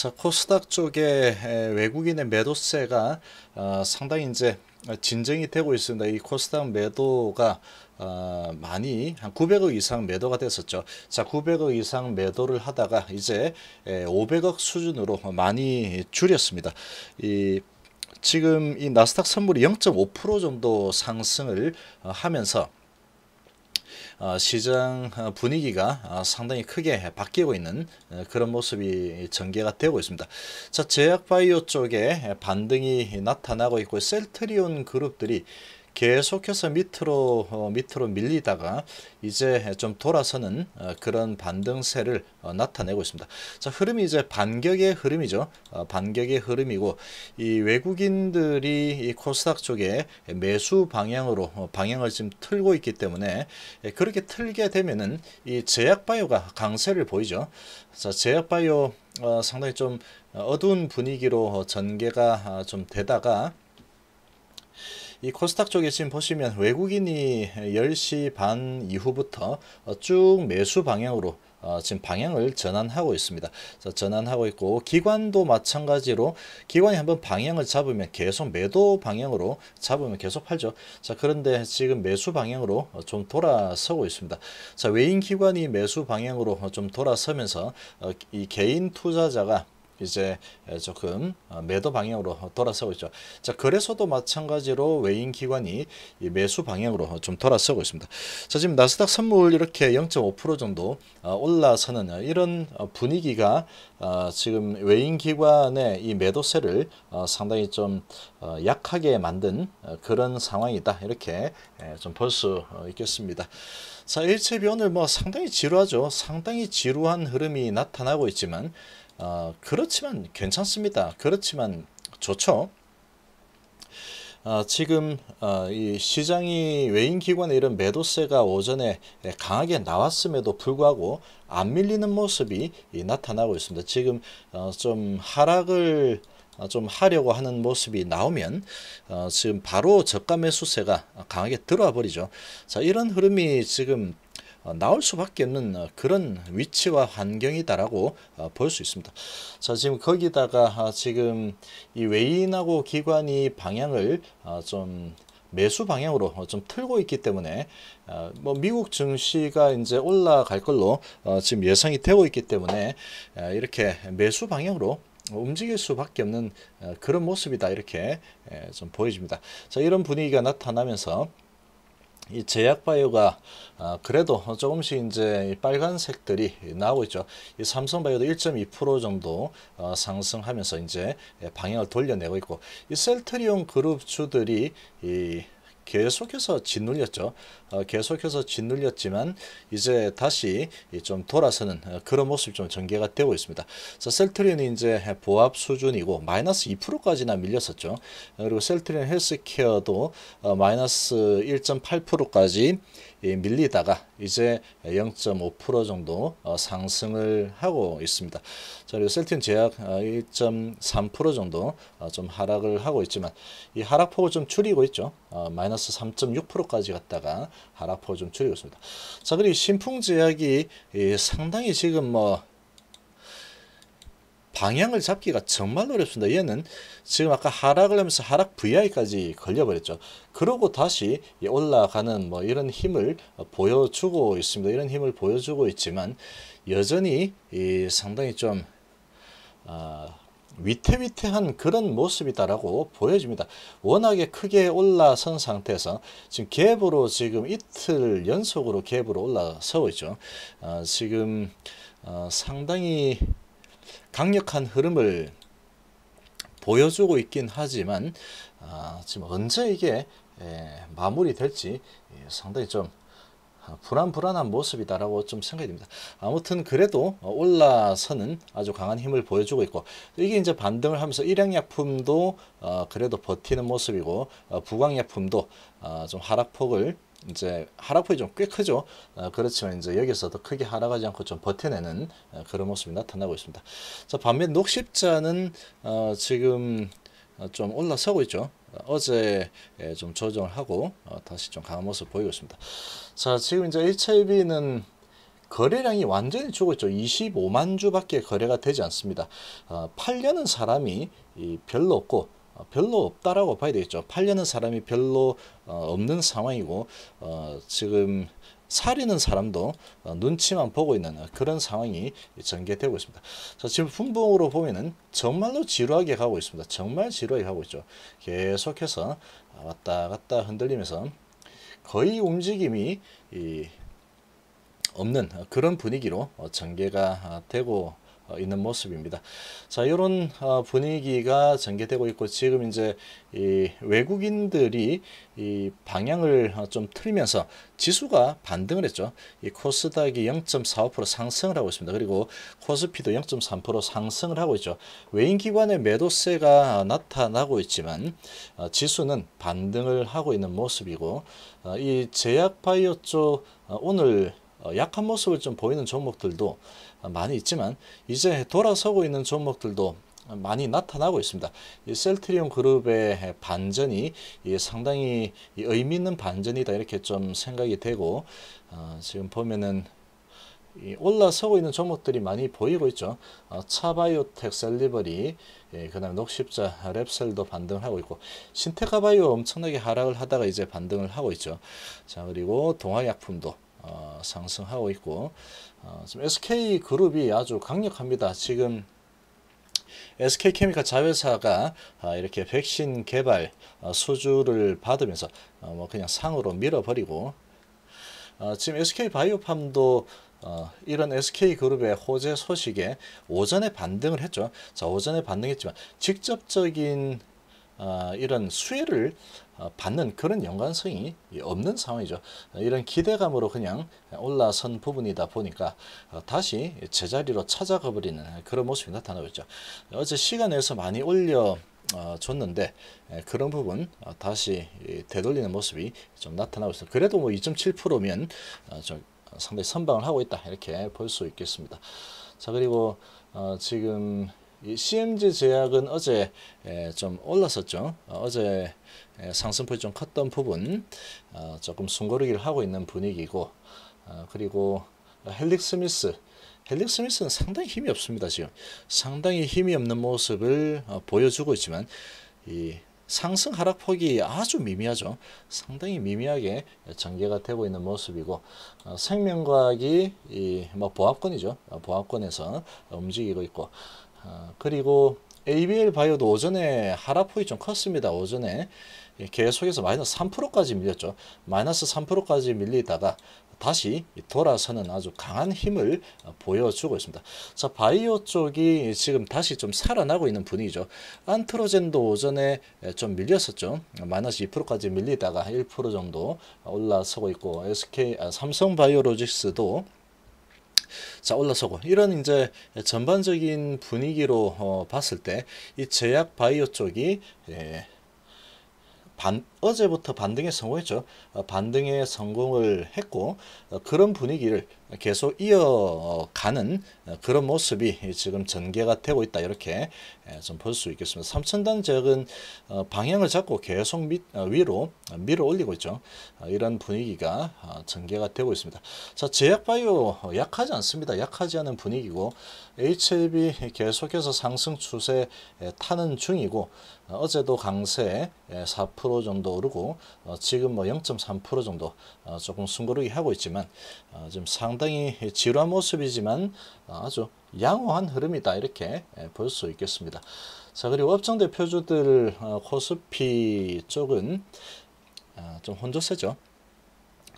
자, 코스닥 쪽에 외국인의 매도세가 어, 상당히 이제 진정이 되고 있습니다. 이 코스닥 매도가 어, 많이 한 900억 이상 매도가 됐었죠. 자, 900억 이상 매도를 하다가 이제 500억 수준으로 많이 줄였습니다. 이 지금 이 나스닥 선물이 0.5% 정도 상승을 어, 하면서 어, 시장 어, 분위기가 어, 상당히 크게 바뀌고 있는 그런 모습이 전개가 되고 있습니다. 자, 제약바이오 쪽에 반등이 나타나고 있고 셀트리온 그룹들이 계속해서 밑으로 어, 밑으로 밀리다가 이제 좀 돌아서는 어, 그런 반등세를 어, 나타내고 있습니다. 자 흐름이 이제 반격의 흐름이죠. 어, 반격의 흐름이고 이 외국인들이 이 코스닥 쪽에 매수 방향으로 어, 방향을 지금 틀고 있기 때문에 예, 그렇게 틀게 되면은 이 제약바이오가 강세를 보이죠. 자 제약바이오 어, 상당히 좀 어두운 분위기로 전개가 아, 좀 되다가 이 코스닥 쪽에 지금 보시면 외국인이 10시 반 이후부터 쭉 매수 방향으로 어, 지금 방향을 전환하고 있습니다. 자, 전환하고 있고 기관도 마찬가지로 기관이 한번 방향을 잡으면 계속 매도 방향으로 잡으면 계속 팔죠. 자 그런데 지금 매수 방향으로 좀 돌아서고 있습니다. 자 외인 기관이 매수 방향으로 좀 돌아서면서 어, 이 개인 투자자가 이제 조금 어, 매도 방향으로 돌아서고 있죠. 자, 그래서도 마찬가지로 외인 기관이 매수 방향으로 좀 돌아서고 있습니다. 자, 지금 나스닥 선물 이렇게 0.5% 정도 어, 올라서는 이런 어, 분위기가 지금 외인 기관의 이 매도세를 상당히 좀 약하게 만든 그런 상황이다. 이렇게 좀 볼 수 있겠습니다. 자, 일체비 오늘 뭐 상당히 지루하죠. 상당히 지루한 흐름이 나타나고 있지만 어, 그렇지만 괜찮습니다. 그렇지만 좋죠. 어, 지금 어, 이 시장이 외인기관의 이런 매도세가 오전에 강하게 나왔음에도 불구하고 안 밀리는 모습이 나타나고 있습니다. 지금 어, 좀 하락을 어, 좀 하려고 하는 모습이 나오면 어, 지금 바로 저가 매수세가 강하게 들어와 버리죠. 자 이런 흐름이 지금 어, 나올 수밖에 없는 어, 그런 위치와 환경이다라고 어, 볼수 있습니다. 자 지금 거기다가 아, 지금 이 외인하고 기관이 방향을 아, 좀 매수 방향으로 어, 좀 틀고 있기 때문에 뭐 미국 증시가 이제 올라갈 걸로 지금 예상이 되고 있기 때문에 이렇게 매수 방향으로 움직일 수밖에 없는 어, 그런 모습이다 이렇게 예, 좀 보여집니다. 자 이런 분위기가 나타나면서 이 제약 바이오가 어, 그래도 조금씩 이제 빨간색들이 나오고 있죠. 이 삼성 바이오도 1.2% 정도 어, 상승하면서 이제 예, 방향을 돌려내고 있고 이 셀트리온 그룹 주들이 이 계속해서 짓눌렸죠. 어, 계속해서 짓눌렸지만 이제 다시 좀 돌아서는 어, 그런 모습이 좀 전개가 되고 있습니다. 셀트리온이 제 보합 수준이고 마이너스 2%까지나 밀렸었죠. 어, 그리고 셀트리온 헬스케어도 마이너스 1.8%까지 밀리다가 이제 0.5% 정도 상승을 하고 있습니다. 자, 그리고 셀틴 제약 1.3% 정도 좀 하락을 하고 있지만 이 하락폭을 좀 줄이고 있죠. 마이너스 마이너스 3.6%까지 갔다가 하락폭을 좀줄였습니다자 그리고 신풍제약이 예, 상당히 지금 뭐 방향을 잡기가 정말 어렵습니다. 얘는 지금 아까 하락을 하면서 하락 VI까지 걸려버렸죠. 그러고 다시 올라가는 뭐 이런 힘을 보여주고 있습니다. 이런 힘을 보여주고 있지만 여전히 상당히 좀 어, 위태위태한 그런 모습이다라고 보여집니다. 워낙에 크게 올라선 상태에서 지금 갭으로 지금 이틀 연속으로 갭으로 올라서고 있죠. 어, 지금 어, 상당히 강력한 흐름을 보여주고 있긴 하지만 어, 지금 언제 이게 예, 마무리될지 예, 상당히 좀 아, 불안 불안한 모습이다라고 좀 생각이 됩니다. 아무튼 그래도 어, 올라서는 아주 강한 힘을 보여주고 있고 이게 이제 반등을 하면서 일양약품도 어, 그래도 버티는 모습이고 어, 부강약품도 좀 하락폭을 이제 하락폭이 좀 꽤 크죠. 그렇지만 이제 여기서도 크게 하락하지 않고 좀 버텨내는 그런 모습이 나타나고 있습니다. 자 반면 녹십자는 지금 좀 올라서고 있죠. 어제 예, 좀 조정을 하고 어, 다시 좀 강한 모습 보이고 있습니다. 자 지금 이제 HLB는 거래량이 완전히 죽어 죠 25만 주밖에 거래가 되지 않습니다. 어, 팔려는 사람이 별로 없고 어, 별로 없다라고 봐야 되겠죠. 팔려는 사람이 별로 없는 상황이고 지금 살리는 사람도 어, 눈치만 보고 있는 그런 상황이 전개되고 있습니다. 자, 지금 분봉으로 보면은 정말로 지루하게 가고 있습니다. 정말 지루하게 가고 있죠. 계속해서 왔다 갔다 흔들리면서 거의 움직임이 없는 그런 분위기로 전개가 되고 어, 있는 모습입니다. 자, 이런 어, 분위기가 전개되고 있고 지금 이제 외국인들이 이 방향을 어, 좀 틀면서 지수가 반등을 했죠. 이 코스닥이 0.45% 상승을 하고 있습니다. 그리고 코스피도 0.3% 상승을 하고 있죠. 외인 기관의 매도세가 나타나고 있지만 지수는 반등을 하고 있는 모습이고 이 제약 바이오 쪽 오늘 약한 모습을 좀 보이는 종목들도 많이 있지만 이제 돌아서고 있는 종목들도 많이 나타나고 있습니다. 이 셀트리온 그룹의 반전이 상당히 의미 있는 반전이다 이렇게 좀 생각이 되고 어, 지금 보면은 올라서고 있는 종목들이 많이 보이고 있죠. 어, 차바이오텍, 셀리버리, 예, 그 다음에 녹십자, 랩셀도 반등을 하고 있고 신테카바이오 엄청나게 하락을 하다가 이제 반등을 하고 있죠. 자 그리고 동화약품도 어, 상승하고 있고 어, 지금 SK 그룹이 아주 강력합니다. 지금 SK 케미칼 자회사가 아, 이렇게 백신 개발 아, 수주를 받으면서 아, 뭐 그냥 상으로 밀어버리고 지금 SK 바이오팜도 어, 이런 SK그룹의 호재 소식에 오전에 반등을 했죠. 자, 오전에 반등했지만 직접적인 어, 이런 수혜를 어, 받는 그런 연관성이 없는 상황이죠. 이런 기대감으로 그냥 올라선 부분이다 보니까 어, 다시 제자리로 찾아가 버리는 그런 모습이 나타나고 있죠. 어제 시간에서 많이 올려 줬는데 예, 그런 부분 다시 되돌리는 모습이 좀 나타나고 있어요. 그래도 뭐 2.7%면 좀 상당히 선방을 하고 있다 이렇게 볼 수 있겠습니다. 자 그리고 지금 이 CMG 제약은 어제 좀 올랐었죠. 어, 어제 상승폭이 좀 컸던 부분 어, 조금 숨고르기를 하고 있는 분위기고 어, 그리고 헬릭 스미스 헬릭 스미스는 상당히 힘이 없습니다. 지금 상당히 힘이 없는 모습을 보여주고 있지만 이 상승 하락폭이 아주 미미하죠. 상당히 미미하게 전개가 되고 있는 모습이고 생명과학이 이 뭐 보합권이죠. 보합권에서 움직이고 있고 아, 그리고 ABL 바이오도 오전에 하락폭이 좀 컸습니다. 오전에 예, 계속해서 마이너스 3%까지 밀렸죠. 마이너스 3%까지 밀리다가 다시 돌아서는 아주 강한 힘을 어, 보여주고 있습니다. 자, 바이오 쪽이 지금 다시 좀 살아나고 있는 분위기죠. 안트로젠도 오전에 좀 밀렸었죠. 마이너스 2%까지 밀리다가 1% 정도 올라서고 있고 SK 아, 삼성바이오로직스도 자 올라서고 이런 이제 전반적인 분위기로 어, 봤을 때 이 제약 바이오 쪽이 예, 반, 어제부터 반등에 성공했죠. 어, 반등에 성공을 했고 어, 그런 분위기를 계속 이어가는 어, 그런 모습이 지금 전개가 되고 있다 이렇게 좀 볼 수 있겠습니다. 3천단 지역은 방향을 잡고 계속 밑, 위로 밀어 올리고 있죠. 이런 분위기가 전개가 되고 있습니다. 자, 제약바이오 약하지 않습니다. 약하지 않은 분위기고 HLB 계속해서 상승 추세 타는 중이고 어제도 강세 4% 정도 정도 오르고 어, 지금 뭐 0.3% 정도 어, 조금 숨고르기 하고 있지만 어, 좀 상당히 지루한 모습이지만 어, 아주 양호한 흐름이다 이렇게 예, 볼수 있겠습니다. 자 그리고 업종 대표주들 어, 코스피 쪽은 어, 좀 혼조세죠.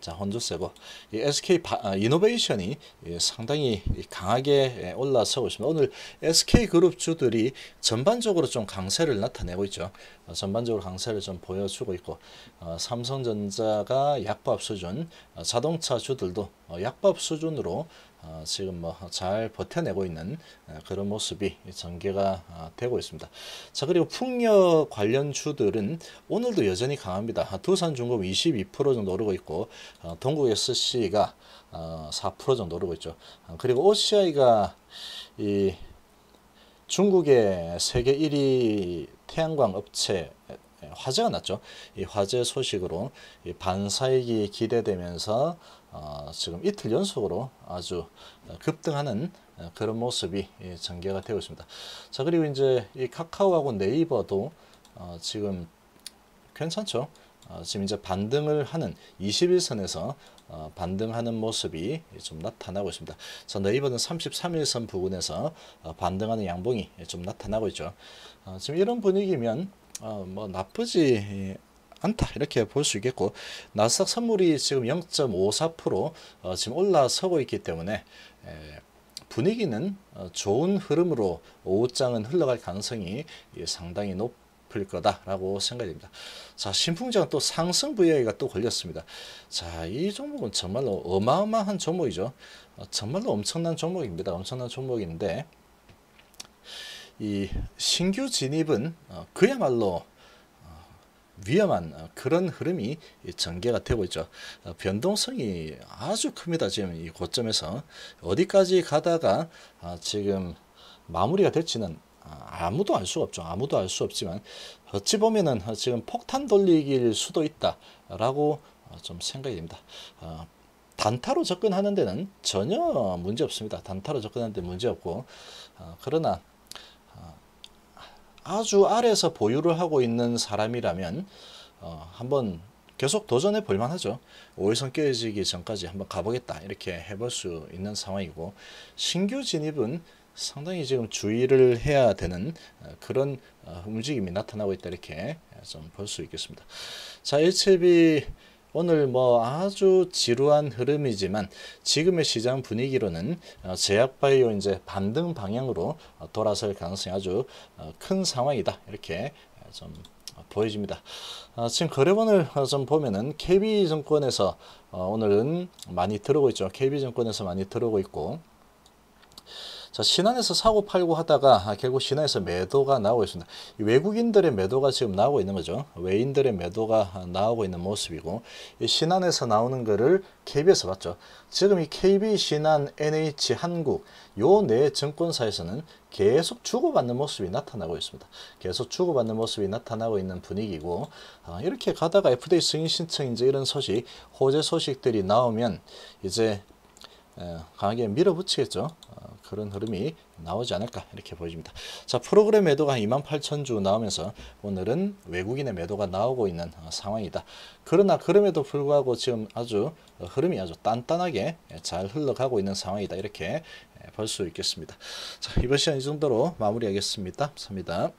자혼조 세버 이 SK 바, 아, 이노베이션이 예, 상당히 강하게 예, 올라서고 있습니다. 오늘 SK 그룹 주들이 전반적으로 좀 강세를 나타내고 있죠. 어, 전반적으로 강세를 좀 보여주고 있고 어, 삼성전자가 약밥 수준, 어, 자동차 주들도 어, 약밥 수준으로 어, 지금 뭐 잘 버텨내고 있는 어, 그런 모습이 전개가 어, 되고 있습니다. 자 그리고 풍력 관련 주들은 오늘도 여전히 강합니다. 두산중공 22% 정도 오르고 있고 어, 동국 SC가 4% 정도 오르고 있죠. 그리고 OCI가 이 중국의 세계 1위 태양광 업체 화제가 났죠. 이화제 소식으로 이 반사익이 기대되면서 어, 지금 이틀 연속으로 아주 급등하는 어, 그런 모습이 예, 전개가 되고 있습니다. 자 그리고 이제 이 카카오하고 네이버도 어, 지금 괜찮죠? 지금 이제 반등을 하는 21선에서 반등하는 모습이 좀 나타나고 있습니다. 자, 네이버는 33일선 부근에서 반등하는 양봉이 좀 나타나고 있죠. 지금 이런 분위기면 뭐 나쁘지 예, 않다 이렇게 볼 수 있겠고 나스닥 선물이 지금 0.54% 어, 지금 올라서고 있기 때문에 에, 분위기는 어, 좋은 흐름으로 오후장은 흘러갈 가능성이 예, 상당히 높을 거다라고 생각이 됩니다. 자, 신풍장 또 상승 VI가 또 걸렸습니다. 자, 이 종목은 정말로 어마어마한 종목이죠. 어, 정말로 엄청난 종목입니다. 엄청난 종목인데 이 신규 진입은 어, 그야말로 위험한 어, 그런 흐름이 전개가 되고 있죠. 어, 변동성이 아주 큽니다. 지금 이 고점에서 어디까지 가다가 아, 지금 마무리가 될지는 아, 아무도 알 수 없죠. 아무도 알 수 없지만 어찌 보면은 어, 지금 폭탄 돌리기 수도 있다라고 좀 생각이 됩니다. 단타로 접근하는 데는 전혀 문제 없습니다. 단타로 접근하는 데 문제 없고 그러나 아주 아래서 보유를 하고 있는 사람이라면 어, 한번 계속 도전해 볼 만하죠. 오일선 깨지기 전까지 한번 가보겠다 이렇게 해볼 수 있는 상황이고 신규 진입은 상당히 지금 주의를 해야 되는 어, 그런 어, 움직임이 나타나고 있다 이렇게 좀 볼 수 있겠습니다. 자, HB 오늘 뭐 아주 지루한 흐름이지만 지금의 시장 분위기로는 어, 제약바이오 이제 반등 방향으로 어, 돌아설 가능성이 아주 어, 큰 상황이다. 이렇게 좀 보여집니다. 지금 거래번을 좀 보면은 KB증권에서 오늘은 많이 들어오고 있죠. KB증권에서 많이 들어오고 있고 자, 신안에서 사고 팔고 하다가 아, 결국 신안에서 매도가 나오고 있습니다. 외국인들의 매도가 지금 나오고 있는 거죠. 외인들의 매도가 나오고 있는 모습이고 신안에서 나오는 거를 KB에서 봤죠. 지금 이 KB, 신안, NH, 한국 요내 네 증권사에서는 계속 주고받는 모습이 나타나고 있습니다. 계속 주고받는 모습이 나타나고 있는 분위기고 아, 이렇게 가다가 FDA 승인 신청 이제 이런 소식, 호재 소식들이 나오면 이제 예, 강하게 밀어붙이겠죠. 어, 그런 흐름이 나오지 않을까 이렇게 보여집니다. 자 프로그램 매도가 한 28,000주 나오면서 오늘은 외국인의 매도가 나오고 있는 어, 상황이다. 그러나 그럼에도 불구하고 지금 아주 흐름이 아주 단단하게 잘 흘러가고 있는 상황이다. 이렇게 볼 수 있겠습니다. 자 이번 시간 이 정도로 마무리하겠습니다. 감사합니다.